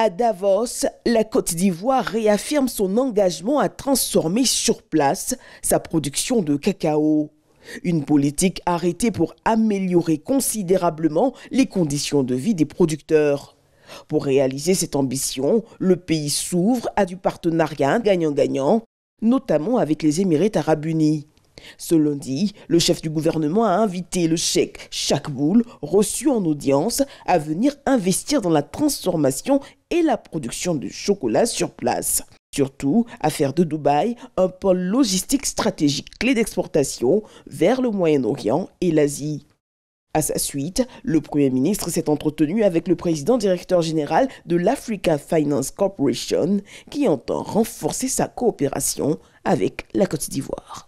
À Davos, la Côte d'Ivoire réaffirme son engagement à transformer sur place sa production de cacao. Une politique arrêtée pour améliorer considérablement les conditions de vie des producteurs. Pour réaliser cette ambition, le pays s'ouvre à du partenariat gagnant-gagnant, notamment avec les Émirats arabes unis. Ce lundi, le chef du gouvernement a invité le cheikh Chakboul, reçu en audience, à venir investir dans la transformation et la production de chocolat sur place. Surtout, à faire de Dubaï un pôle logistique stratégique clé d'exportation vers le Moyen-Orient et l'Asie. À sa suite, le Premier ministre s'est entretenu avec le président directeur général de l'Africa Finance Corporation qui entend renforcer sa coopération avec la Côte d'Ivoire.